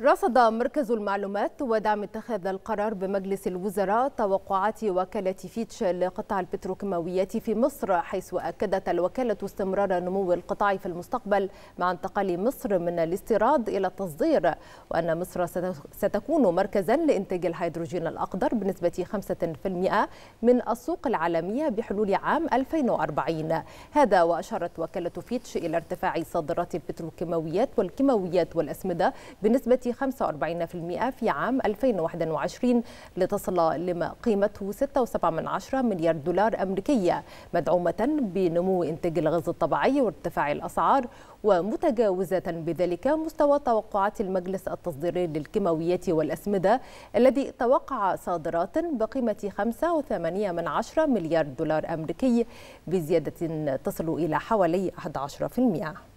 رصد مركز المعلومات ودعم اتخاذ القرار بمجلس الوزراء توقعات وكالة فيتش لقطاع البتروكيماويات في مصر حيث أكدت الوكالة استمرار نمو القطاع في المستقبل مع انتقال مصر من الاستيراد إلى التصدير وأن مصر ستكون مركزا لإنتاج الهيدروجين الأخضر بنسبة 5% من السوق العالمية بحلول عام 2040 هذا وأشارت وكالة فيتش إلى ارتفاع صادرات البتروكيماويات والكيماويات والأسمدة بنسبة 45% في عام 2021 لتصل لما قيمته 6.7 مليار دولار أمريكية مدعومة بنمو إنتاج الغاز الطبيعي وارتفاع الأسعار ومتجاوزة بذلك مستوى توقعات المجلس التصديري للكيماويات والأسمدة الذي توقع صادرات بقيمة 5.8 مليار دولار أمريكي بزيادة تصل إلى حوالي 11%.